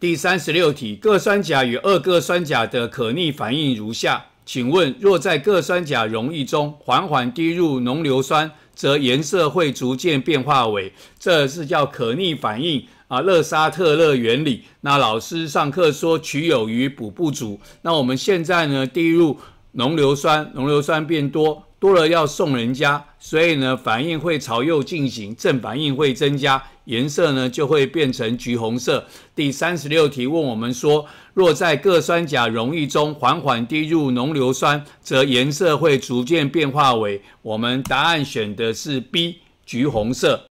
第三十六题，铬酸钾与二铬酸钾的可逆反应如下。请问，若在铬酸钾溶液中缓缓滴入浓硫酸，则颜色会逐渐变化为？这是叫可逆反应啊，勒沙特勒原理。那老师上课说取有余补不足，那我们现在呢滴入浓硫酸，浓硫酸变多多了，要送人家。所以呢，反应会朝右进行，正反应会增加，颜色呢就会变成橘红色。第三十六题问我们说，若在铬酸钾溶液中缓缓滴入浓硫酸，则颜色会逐渐变化为，我们答案选的是 B，橘红色。